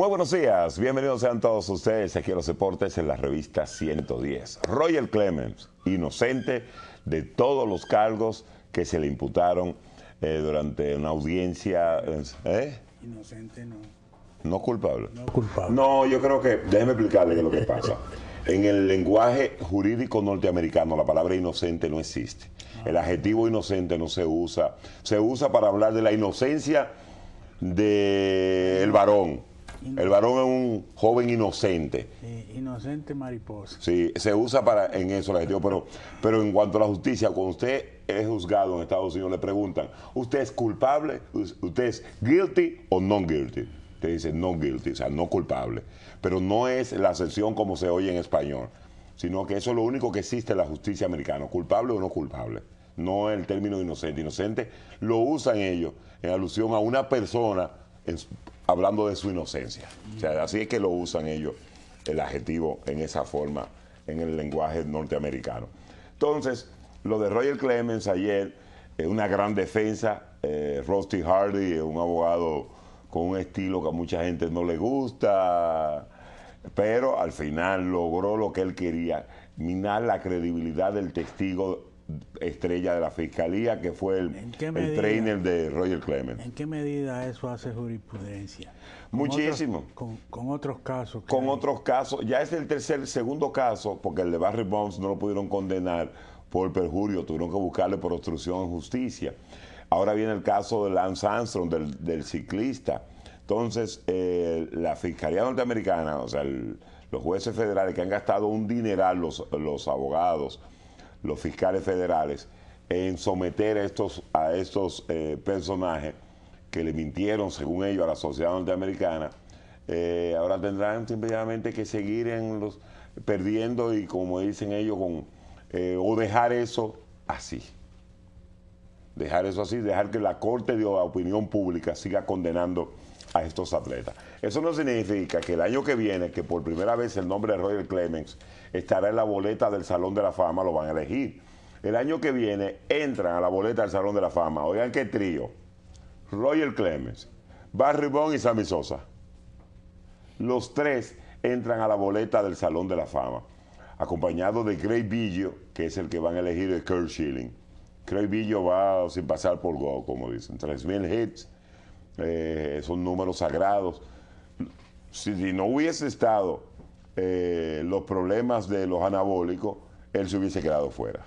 Muy buenos días, bienvenidos sean todos ustedes aquí a los deportes en la revista 110. Roger Clemens, inocente de todos los cargos que se le imputaron eh, durante una audiencia. Eh, ¿eh? Inocente no. No culpable. No culpable. No, yo creo que, déjeme explicarle qué es lo que pasa. En el lenguaje jurídico norteamericano la palabra inocente no existe. El adjetivo inocente no se usa. Se usa para hablar de la inocencia del varón el varón es un joven inocente. inocente mariposa. Sí, se usa para en eso la gestión, pero, pero en cuanto a la justicia, cuando usted es juzgado en Estados Unidos, le preguntan, ¿usted es culpable? ¿Usted es guilty o non guilty? Usted dice no guilty, o sea, no culpable. Pero no es la sección como se oye en español, sino que eso es lo único que existe en la justicia americana, culpable o no culpable no el término inocente. Inocente lo usan ellos en alusión a una persona en, hablando de su inocencia. O sea, así es que lo usan ellos, el adjetivo en esa forma, en el lenguaje norteamericano. Entonces, lo de Roger Clemens ayer, eh, una gran defensa. Eh, Rusty Hardy eh, un abogado con un estilo que a mucha gente no le gusta, pero al final logró lo que él quería, minar la credibilidad del testigo estrella de la fiscalía, que fue el, trainer de Roger Clemens. ¿En qué medida eso hace jurisprudencia? Muchísimo. con, otros casos. Con otros casos. Ya es el tercer, segundo caso, porque el de Barry Bonds no lo pudieron condenar por perjurio, tuvieron que buscarle por obstrucción en justicia. Ahora viene el caso de Lance Armstrong, del, ciclista. Entonces, eh, la Fiscalía Norteamericana, o sea, los jueces federales que han gastado un dineral los, los abogados, los fiscales federales en someter a estos, a estos eh, personajes que le mintieron, según ellos, a la sociedad norteamericana, eh, ahora tendrán simplemente que seguir en los, perdiendo y, como dicen ellos, con, eh, o dejar eso así. Dejar eso así, dejar que la Corte de Opinión Pública siga condenando a estos atletas. Eso no significa que el año que viene, que por primera vez el nombre de Roger Clemens estará en la boleta del Salón de la Fama, lo van a elegir. El año que viene entran a la boleta del Salón de la Fama. Oigan qué trío. Roger Clemens, Barry Bond y Sammy Sosa. Los tres entran a la boleta del Salón de la Fama, acompañado de Gray Billo, que es el que van a elegir el Kurt Schilling. Craig Billo va sin pasar por go, como dicen. 3.000 hits, eh, son números sagrados. Si, no hubiese estado eh, los problemas de los anabólicos, él se hubiese quedado fuera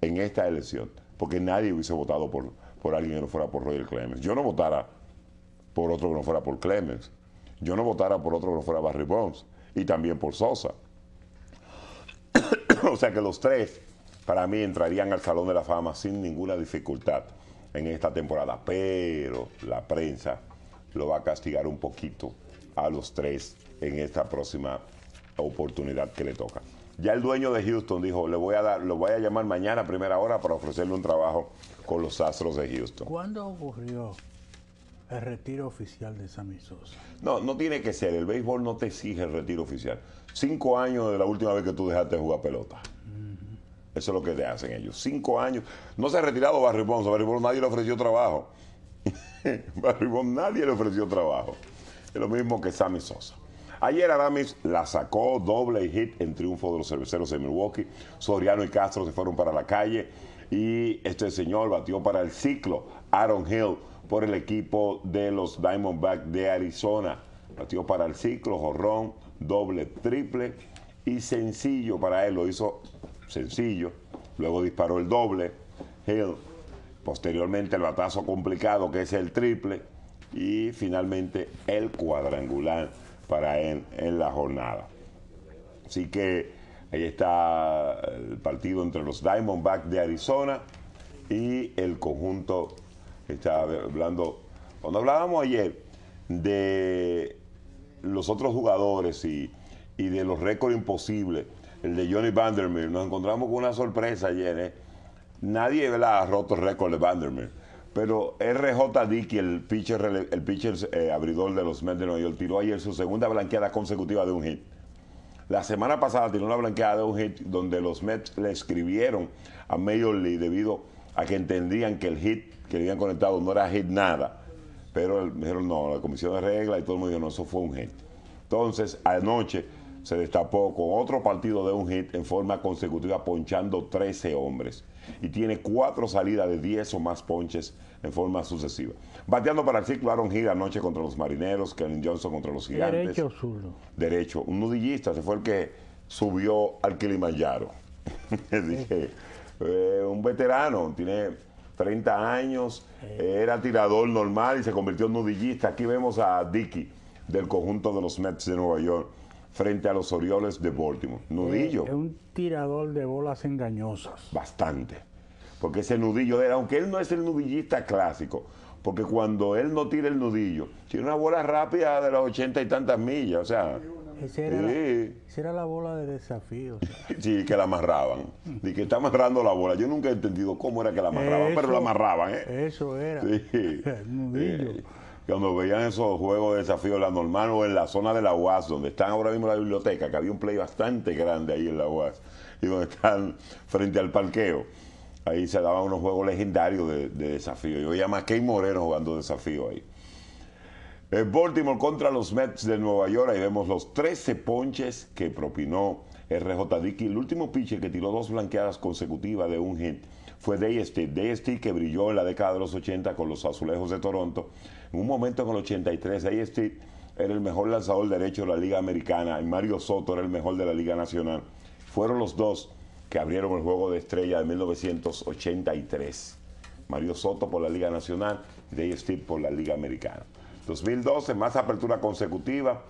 en esta elección, porque nadie hubiese votado por, por alguien que no fuera por Roger Clemens. Yo no votara por otro que no fuera por Clemens. Yo no votara por otro que no fuera Barry Bonds y también por Sosa. o sea que los tres para mí entrarían al Salón de la Fama sin ninguna dificultad en esta temporada, pero la prensa lo va a castigar un poquito a los tres en esta próxima oportunidad que le toca. Ya el dueño de Houston dijo, le voy a dar, lo voy a llamar mañana a primera hora para ofrecerle un trabajo con los Astros de Houston. ¿Cuándo ocurrió el retiro oficial de Sammy Sosa? No, no tiene que ser. El béisbol no te exige el retiro oficial. Cinco años de la última vez que tú dejaste de jugar pelota. Eso es lo que le hacen ellos. Cinco años. No se ha retirado Barry Bonds. Barry Bonds nadie le ofreció trabajo. Barry Bonds nadie le ofreció trabajo. Es lo mismo que Sammy Sosa. Ayer Aramis la sacó doble hit en triunfo de los cerveceros de Milwaukee. Soriano y Castro se fueron para la calle. Y este señor batió para el ciclo Aaron Hill por el equipo de los Diamondbacks de Arizona. Batió para el ciclo, jorrón, doble, triple y sencillo para él. Lo hizo sencillo, luego disparó el doble, Hill, posteriormente el batazo complicado que es el triple y finalmente el cuadrangular para él en la jornada. Así que ahí está el partido entre los Diamondbacks de Arizona y el conjunto, está hablando, cuando hablábamos ayer de los otros jugadores y, y de los récords imposibles, el de Johnny Vandermeer. Nos encontramos con una sorpresa ayer. ¿eh? Nadie ha roto el récord de Vandermeer. Pero RJ Dickey, el pitcher, el pitcher eh, abridor de los Mets de Nueva York, tiró ayer su segunda blanqueada consecutiva de un hit. La semana pasada tiró una blanqueada de un hit donde los Mets le escribieron a Major League debido a que entendían que el hit que le habían conectado no era hit nada. Pero dijeron no, la comisión de regla y todo el mundo dijo no, eso fue un hit. Entonces, anoche se destapó con otro partido de un hit en forma consecutiva ponchando 13 hombres y tiene cuatro salidas de 10 o más ponches en forma sucesiva. Bateando para el ciclo, Aaron Hill anoche contra los marineros, Kevin Johnson contra los gigantes. Derecho zurdo. Derecho. Un nudillista, se fue el que subió al Kilimanjaro. Eh, un veterano, tiene 30 años, eh, era tirador normal y se convirtió en nudillista. Aquí vemos a Dicky del conjunto de los Mets de Nueva York frente a los Orioles de Baltimore. Nudillo. Eh, es un tirador de bolas engañosas. Bastante. Porque ese nudillo era, aunque él no es el nudillista clásico, porque cuando él no tira el nudillo, tiene una bola rápida de las ochenta y tantas millas, o sea. Esa era, sí. la, bola de desafío. sí, que la amarraban. Y que está amarrando la bola. Yo nunca he entendido cómo era que la amarraban, pero la amarraban. ¿eh? Eso era. Sí. el nudillo cuando veían esos juegos de desafío, la normal o en la zona de la UAS, donde están ahora mismo la biblioteca, que había un play bastante grande ahí en la UAS, y donde están frente al parqueo, ahí se daban unos juegos legendarios de, desafío. Yo veía más que Moreno jugando desafío ahí. El eh, Baltimore contra los Mets de Nueva York, ahí vemos los 13 ponches que propinó RJ Dickey, el último pitcher que tiró dos blanqueadas consecutivas de un hit fue Day Steve. Day que brilló en la década de los 80 con los azulejos de Toronto. En un momento con el 83, Day Steve era el mejor lanzador derecho de la Liga Americana y Mario Soto era el mejor de la Liga Nacional. Fueron los dos que abrieron el juego de estrella de 1983. Mario Soto por la Liga Nacional y Day Steve por la Liga Americana. 2012, más apertura consecutiva,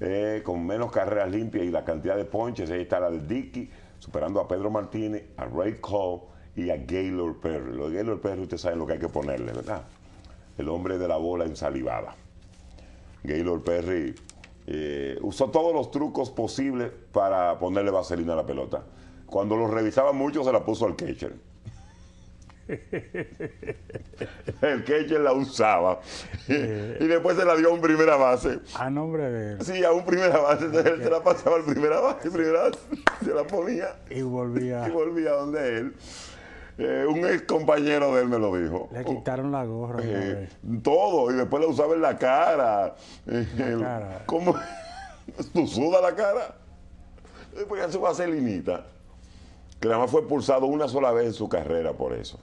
eh, con menos carreras limpias y la cantidad de ponches. Ahí está la de Dickey, superando a Pedro Martínez, a Ray Cole y a Gaylord Perry. Lo Gaylord Perry, ustedes saben lo que hay que ponerle, ¿verdad? El hombre de la bola ensalivada. Gaylord Perry eh, usó todos los trucos posibles para ponerle vaselina a la pelota. Cuando lo revisaba mucho, se la puso al catcher. el catcher la usaba. Eh. y después se la dio a un primera base. A nombre de él. Sí, a un primera base. él se la pasaba al primera base, primera base, se la ponía. Y volvía. Y volvía donde él. Eh, un ex compañero de él me lo dijo. Le quitaron la gorra. todo, y después le usaba en la cara. La ¿Cómo? ¿Tú suda la cara? ya eso va a hacer linita. Que nada más fue expulsado una sola vez en su carrera por eso.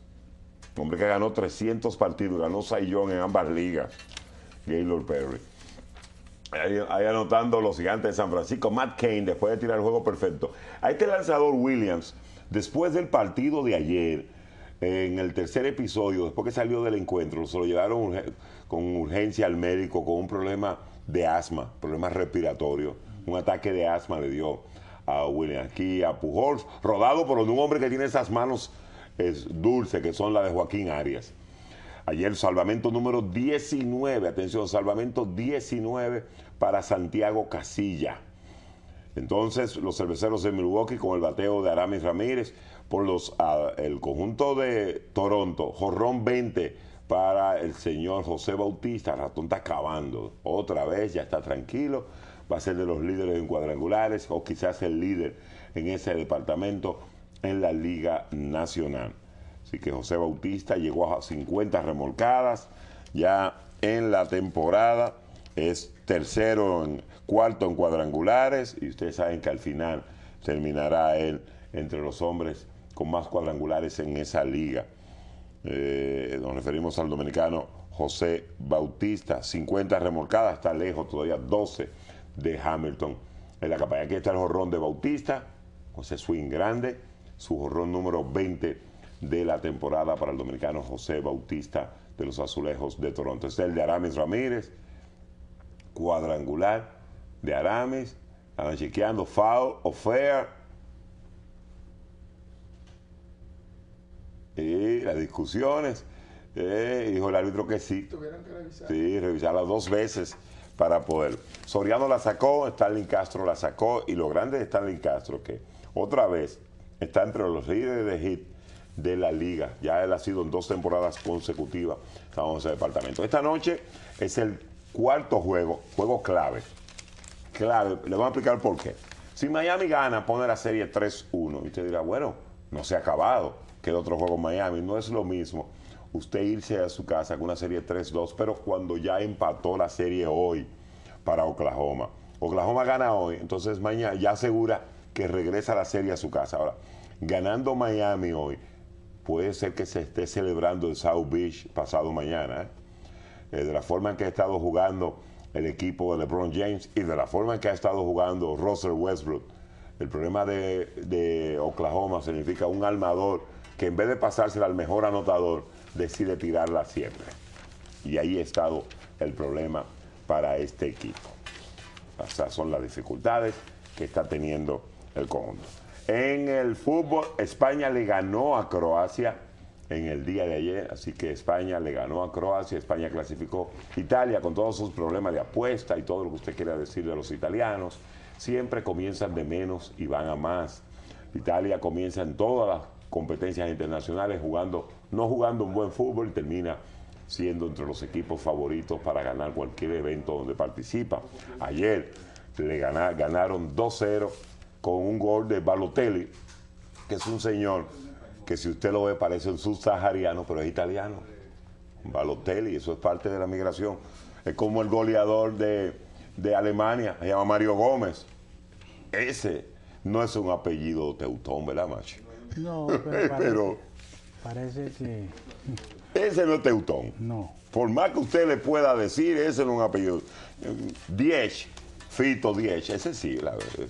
hombre que ganó 300 partidos, ganó Saillón en ambas ligas. Gaylord Perry. Ahí, anotando los gigantes de San Francisco. Matt Kane, después de tirar el juego perfecto. A el este lanzador Williams Después del partido de ayer, en el tercer episodio, después que salió del encuentro, se lo llevaron con urgencia al médico con un problema de asma, problema respiratorio. Un ataque de asma le dio a William aquí, a Pujols, rodado por un hombre que tiene esas manos es, dulces, que son las de Joaquín Arias. Ayer salvamento número 19, atención, salvamento 19 para Santiago Casilla. Entonces, los cerveceros de Milwaukee con el bateo de Aramis Ramírez por los ah, el conjunto de Toronto, jorrón 20 para el señor José Bautista, ratón está acabando. Otra vez, ya está tranquilo, va a ser de los líderes en cuadrangulares o quizás el líder en ese departamento en la Liga Nacional. Así que José Bautista llegó a 50 remolcadas ya en la temporada es tercero, en, cuarto en cuadrangulares y ustedes saben que al final terminará él entre los hombres con más cuadrangulares en esa liga. Eh, nos referimos al dominicano José Bautista, 50 remolcadas, está lejos todavía, 12 de Hamilton. En la campaña aquí está el jorrón de Bautista, José swing grande, su jorrón número 20 de la temporada para el dominicano José Bautista de los Azulejos de Toronto. es el de Aramis Ramírez, cuadrangular de Aramis, Estaban chequeando foul o fair. y las discusiones. Eh, dijo el árbitro que sí. Tuvieron que revisar. Sí, revisarla dos veces para poder. Soriano la sacó, Stanley Castro la sacó y lo grande de Stanley Castro que otra vez está entre los líderes de hit de la liga. Ya él ha sido en dos temporadas consecutivas. Estamos en ese departamento. Esta noche es el Cuarto juego, juego clave. Clave, le voy a explicar por qué. Si Miami gana, pone la serie 3-1 y usted dirá, bueno, no se ha acabado, queda otro juego en Miami, no es lo mismo usted irse a su casa con una serie 3-2, pero cuando ya empató la serie hoy para Oklahoma. Oklahoma gana hoy, entonces mañana ya asegura que regresa la serie a su casa. Ahora, ganando Miami hoy, puede ser que se esté celebrando el South Beach pasado mañana. ¿eh? Eh, de la forma en que ha estado jugando el equipo de LeBron James y de la forma en que ha estado jugando Russell Westbrook. El problema de, Oklahoma significa un armador que en vez de pasársela al mejor anotador, decide tirarla siempre. Y ahí ha estado el problema para este equipo. Esas son las dificultades que está teniendo el conjunto. En el fútbol, España le ganó a Croacia en el día de ayer, así que España le ganó a Croacia, España clasificó Italia con todos sus problemas de apuesta y todo lo que usted quiera decirle a los italianos, siempre comienzan de menos y van a más. Italia comienza en todas las competencias internacionales jugando, no jugando un buen fútbol y termina siendo entre los equipos favoritos para ganar cualquier evento donde participa. Ayer le ganaron 2-0 con un gol de Balotelli, que es un señor que si usted lo ve parece un subsahariano, pero es italiano. Balotelli, eso es parte de la migración. Es como el goleador de, Alemania, se llama Mario Gómez. Ese no es un apellido teutón, ¿verdad, macho? No, pero parece, pero parece, que... Ese no es teutón. No. Por más que usted le pueda decir, ese no es un apellido. Diez, Fito Diez, ese sí,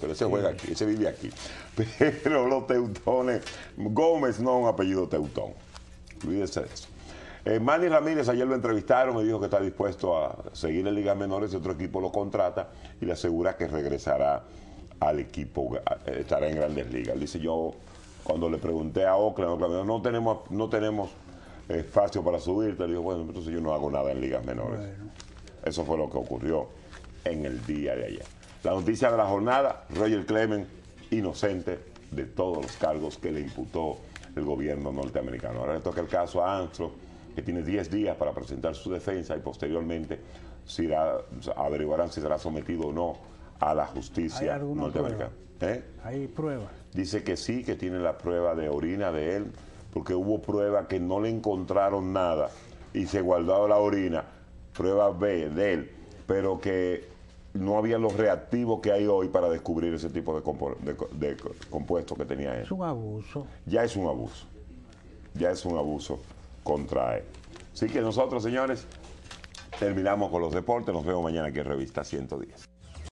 pero ese juega aquí, ese vive aquí. Pero los teutones, Gómez no un apellido teutón. Olvídese de eso. Eh, Manny Ramírez ayer lo entrevistaron me dijo que está dispuesto a seguir en Ligas Menores si otro equipo lo contrata y le asegura que regresará al equipo, eh, estará en Grandes Ligas. Dice yo, cuando le pregunté a Oakland, no tenemos, no tenemos espacio para subirte, le digo, bueno, entonces yo no hago nada en ligas menores. Eso fue lo que ocurrió en el día de ayer. La noticia de la jornada, Roger Clemens, inocente de todos los cargos que le imputó el gobierno norteamericano. Ahora le toca el caso a Armstrong, que tiene 10 días para presentar su defensa y posteriormente si averiguarán si será sometido o no a la justicia norteamericana. ¿Eh? ¿Hay pruebas? Dice que sí, que tiene la prueba de orina de él, porque hubo prueba que no le encontraron nada y se guardó la orina, prueba B de él, pero que no había los reactivos que hay hoy para descubrir ese tipo de, compuesto que tenía él. Es un abuso. Ya es un abuso. Ya es un abuso contra él. Así que nosotros, señores, terminamos con los deportes. Nos vemos mañana aquí en Revista 110.